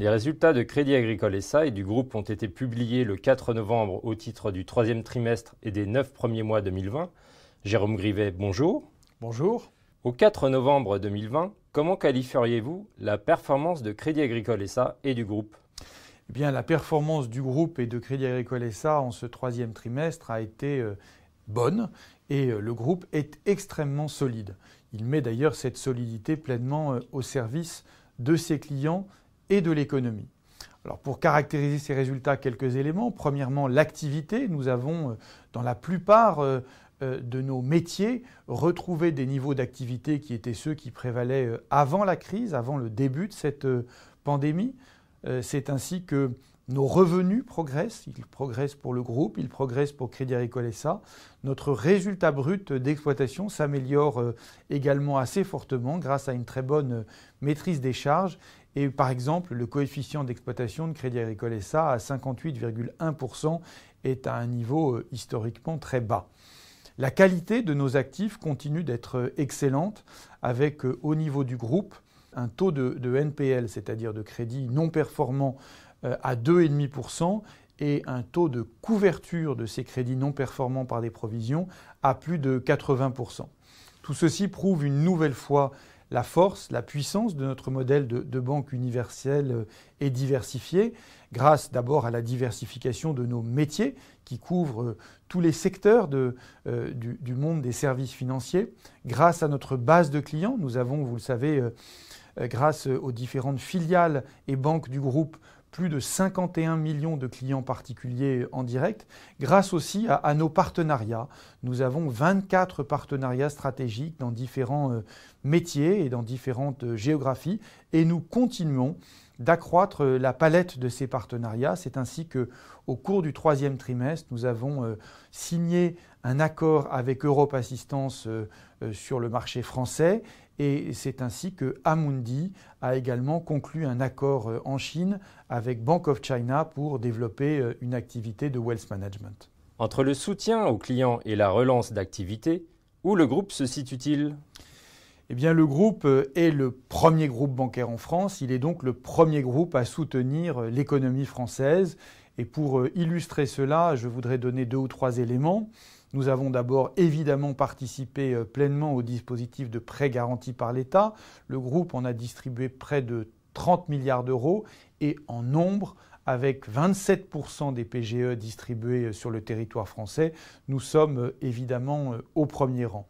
Les résultats de Crédit Agricole SA et du groupe ont été publiés le 4 novembre au titre du troisième trimestre et des neuf premiers mois 2020. Jérôme Grivet, bonjour. Bonjour. Au 4 novembre 2020, comment qualifieriez-vous la performance de Crédit Agricole SA et du groupe eh bien, la performance du groupe et de Crédit Agricole SA en ce troisième trimestre a été euh, bonne et euh, le groupe est extrêmement solide. Il met d'ailleurs cette solidité pleinement euh, au service de ses clients et de l'économie. Alors pour caractériser ces résultats, quelques éléments. Premièrement, l'activité. Nous avons euh, dans la plupart euh, euh, de nos métiers retrouvé des niveaux d'activité qui étaient ceux qui prévalaient avant la crise, avant le début de cette pandémie. C'est ainsi que nos revenus progressent, ils progressent pour le groupe, ils progressent pour Crédit Agricole SA. Notre résultat brut d'exploitation s'améliore également assez fortement grâce à une très bonne maîtrise des charges et par exemple, le coefficient d'exploitation de Crédit Agricole SA à 58,1% est à un niveau euh, historiquement très bas. La qualité de nos actifs continue d'être euh, excellente avec euh, au niveau du groupe un taux de, NPL, c'est-à-dire de crédit non performant à 2,5% et un taux de couverture de ces crédits non performants par des provisions à plus de 80%. Tout ceci prouve une nouvelle fois la force, la puissance de notre modèle de, banque universelle euh, est diversifiée, grâce d'abord à la diversification de nos métiers qui couvrent euh, tous les secteurs euh, du, monde des services financiers, grâce à notre base de clients. Nous avons, vous le savez, grâce aux différentes filiales et banques du groupe, plus de 51 millions de clients particuliers en direct, grâce aussi à, nos partenariats. Nous avons 24 partenariats stratégiques dans différents euh, métiers et dans différentes euh, géographies, et nous continuons d'accroître euh, la palette de ces partenariats. C'est ainsi que, au cours du troisième trimestre, nous avons signé un accord avec Europe Assistance sur le marché français et c'est ainsi que Amundi a également conclu un accord euh, en Chine avec Bank of China pour développer euh, une activité de wealth management. Entre le soutien aux clients et la relance d'activités, où le groupe se situe-t-il eh bien, le groupe euh, est le premier groupe bancaire en France. Il est donc le premier groupe à soutenir l'économie française. Et pour illustrer cela, je voudrais donner deux ou trois éléments. Nous avons d'abord évidemment participé euh, pleinement au dispositif de prêts garantis par l'État. Le groupe en a distribué près de 30 milliards d'euros et en nombre, avec 27% des PGE distribués euh, sur le territoire français, nous sommes euh, évidemment au premier rang.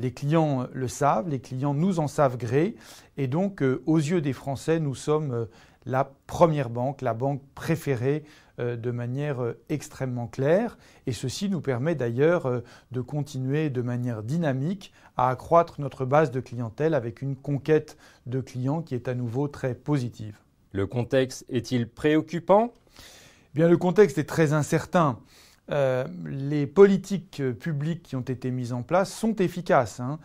Les clients le savent, les clients nous en savent gré, et donc aux yeux des Français, nous sommes la première banque, la banque préférée euh, de manière euh, extrêmement claire. Et ceci nous permet d'ailleurs euh, de continuer de manière dynamique à accroître notre base de clientèle avec une conquête de clients qui est à nouveau très positive. Le contexte est-il préoccupant eh Bien, le contexte est très incertain. les politiques publiques qui ont été mises en place sont efficaces. Hein.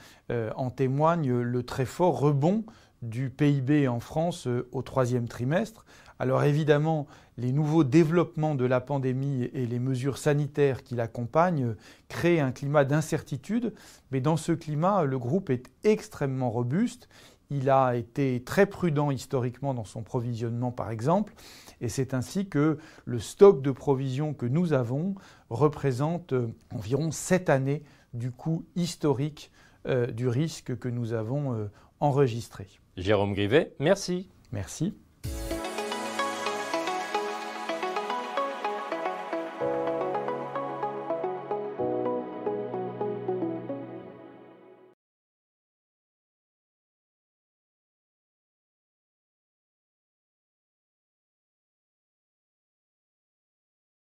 en témoigne le très fort rebond du PIB en France euh, au troisième trimestre. Alors évidemment, les nouveaux développements de la pandémie et les mesures sanitaires qui l'accompagnent créent un climat d'incertitude, mais dans ce climat, le groupe est extrêmement robuste. Il a été très prudent historiquement dans son provisionnement, par exemple, et c'est ainsi que le stock de provisions que nous avons représente euh, environ sept années du coût historique euh, du risque que nous avons enregistré. Jérôme Grivet, merci. Merci.